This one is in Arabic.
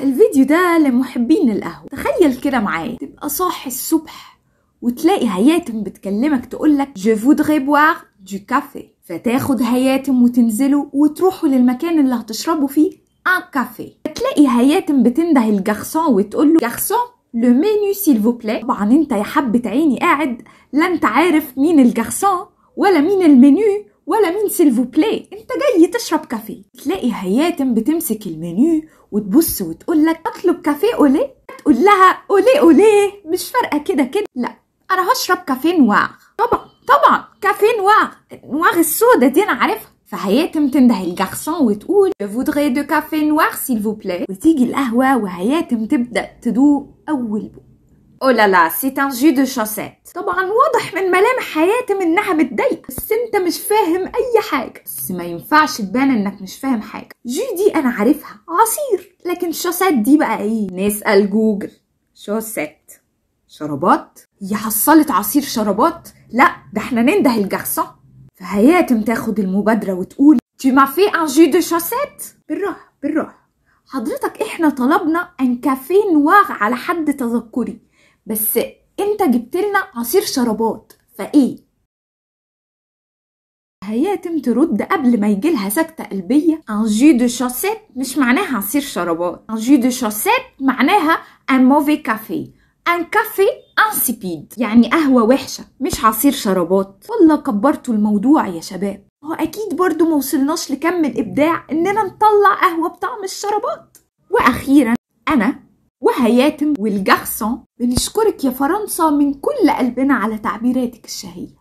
الفيديو ده لمحبين القهوة تخيل كده معايا تبقى صاحي الصبح وتلاقي هياتم بتكلمك تقولك je voudrais boire du café فتاخد هياتم وتنزلوا وتروحوا للمكان اللي هتشربوا فيه ان كافيه هتلاقي هياتم بتنده الجرسون وتقول له جرسون لو مينيو سيل فو طبعا انت يا حبة عيني قاعد لا انت عارف مين الجرسون ولا مين المنيو ولا مين سيلفو بلاي انت جاي تشرب كافيه تلاقي هياتم بتمسك المنيو وتبص وتقول لك اطلب كافيه اوليه تقول لها اوليه اوليه مش فارقه كده كده لا انا هشرب كافيه نواغ طبعا طبعا كافيه نواغ نواغ السودة دي انا عارفها فهياتم تنده الجارسون وتقول فودري دو كافيه نواغ vous بلاي وتيجي القهوه وهياتم تبدا تدوق اول بق او لا لا سيت ان جو دو شوسيت طبعا واضح من ملامح حياتم انها متضايقه بس انت مش فاهم اي حاجه بس ما ينفعش تبان انك مش فاهم حاجه جو دي انا عارفها عصير لكن شوسيت دي بقى ايه نسال جوجل شوسيت شرابات هي حصلت عصير شرابات لا ده احنا ننده الجرسون فهياتم تاخد المبادره وتقول تي ما في ان جو دو شوسيت بالراحه بالراحه حضرتك احنا طلبنا ان كافيه نوار على حد تذكري بس انت جبت لنا عصير شرابات فايه هيتم ترد قبل ما يجيلها سكتة قلبية ان جي دو شوسيت مش معناها عصير شرابات ان جي دو شوسيت معناها ان موفي كافيه ان كافي انسيبيد يعني قهوة وحشة مش عصير شرابات والله كبرتوا الموضوع يا شباب هو اه أكيد برضو موصلناش لكم الإبداع إننا نطلع قهوة بطعم الشرابات وأخيرا هياتم والجخسون بنشكرك يا فرنسا من كل قلبنا على تعبيراتك الشهية